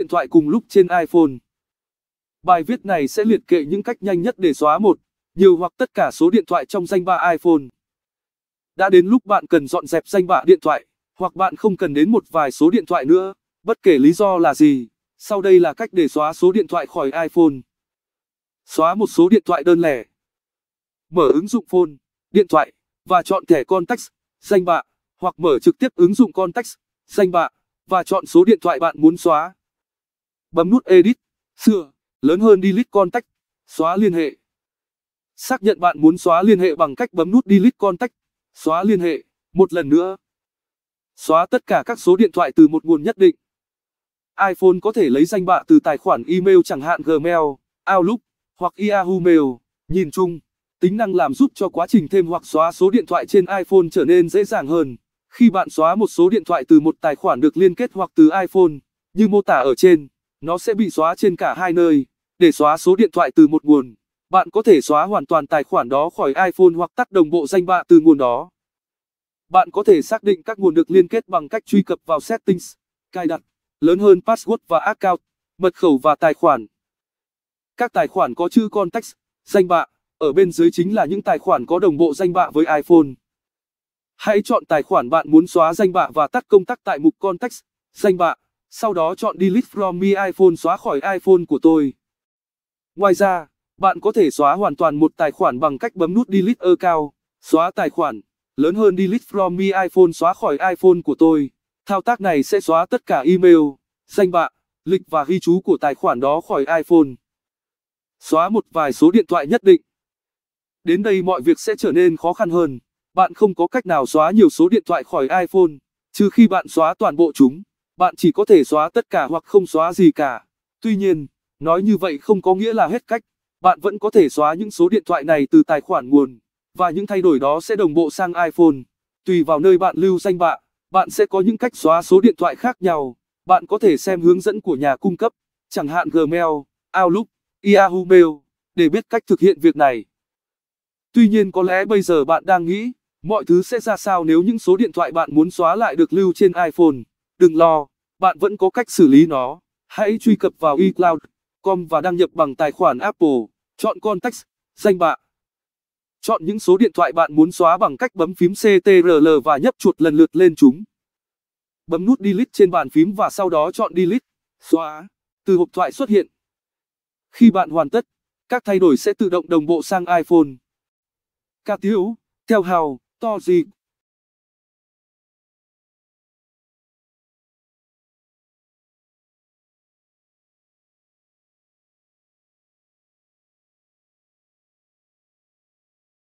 điện thoại cùng lúc trên iPhone. Bài viết này sẽ liệt kệ những cách nhanh nhất để xóa một, nhiều hoặc tất cả số điện thoại trong danh bạ iPhone. Đã đến lúc bạn cần dọn dẹp danh bạ điện thoại, hoặc bạn không cần đến một vài số điện thoại nữa, bất kể lý do là gì. Sau đây là cách để xóa số điện thoại khỏi iPhone. Xóa một số điện thoại đơn lẻ. Mở ứng dụng phone, điện thoại và chọn thẻ contact, danh bạ, hoặc mở trực tiếp ứng dụng contact, danh bạ và chọn số điện thoại bạn muốn xóa bấm nút Edit, sửa, lớn hơn Delete Contact, xóa liên hệ. Xác nhận bạn muốn xóa liên hệ bằng cách bấm nút Delete Contact, xóa liên hệ, một lần nữa. Xóa tất cả các số điện thoại từ một nguồn nhất định. iPhone có thể lấy danh bạ từ tài khoản email chẳng hạn Gmail, Outlook hoặc Yahoo Mail. Nhìn chung, tính năng làm giúp cho quá trình thêm hoặc xóa số điện thoại trên iPhone trở nên dễ dàng hơn. Khi bạn xóa một số điện thoại từ một tài khoản được liên kết hoặc từ iPhone, như mô tả ở trên nó sẽ bị xóa trên cả hai nơi. Để xóa số điện thoại từ một nguồn, bạn có thể xóa hoàn toàn tài khoản đó khỏi iPhone hoặc tắt đồng bộ danh bạ từ nguồn đó. Bạn có thể xác định các nguồn được liên kết bằng cách truy cập vào Settings, cài đặt, lớn hơn Password và Account, mật khẩu và tài khoản. Các tài khoản có chữ Context, danh bạ, ở bên dưới chính là những tài khoản có đồng bộ danh bạ với iPhone. Hãy chọn tài khoản bạn muốn xóa danh bạ và tắt công tắc tại mục Context, danh bạ sau đó chọn Delete from my iPhone xóa khỏi iPhone của tôi. Ngoài ra, bạn có thể xóa hoàn toàn một tài khoản bằng cách bấm nút Delete account, xóa tài khoản, lớn hơn Delete from my iPhone xóa khỏi iPhone của tôi. Thao tác này sẽ xóa tất cả email, danh bạ, lịch và ghi chú của tài khoản đó khỏi iPhone. Xóa một vài số điện thoại nhất định. Đến đây mọi việc sẽ trở nên khó khăn hơn. Bạn không có cách nào xóa nhiều số điện thoại khỏi iPhone, trừ khi bạn xóa toàn bộ chúng bạn chỉ có thể xóa tất cả hoặc không xóa gì cả. Tuy nhiên, nói như vậy không có nghĩa là hết cách. Bạn vẫn có thể xóa những số điện thoại này từ tài khoản nguồn, và những thay đổi đó sẽ đồng bộ sang iPhone. Tùy vào nơi bạn lưu danh bạ, bạn sẽ có những cách xóa số điện thoại khác nhau. Bạn có thể xem hướng dẫn của nhà cung cấp, chẳng hạn Gmail, Outlook, Yahoo Mail, để biết cách thực hiện việc này. Tuy nhiên có lẽ bây giờ bạn đang nghĩ, mọi thứ sẽ ra sao nếu những số điện thoại bạn muốn xóa lại được lưu trên iPhone. Đừng lo, bạn vẫn có cách xử lý nó. Hãy truy cập vào iCloud.com và đăng nhập bằng tài khoản Apple. Chọn Contacts, danh bạ. Chọn những số điện thoại bạn muốn xóa bằng cách bấm phím CTRL và nhấp chuột lần lượt lên chúng. Bấm nút Delete trên bàn phím và sau đó chọn Delete, xóa. Từ hộp thoại xuất hiện. Khi bạn hoàn tất, các thay đổi sẽ tự động đồng bộ sang iPhone. Ca tiếu, theo hào, to gì.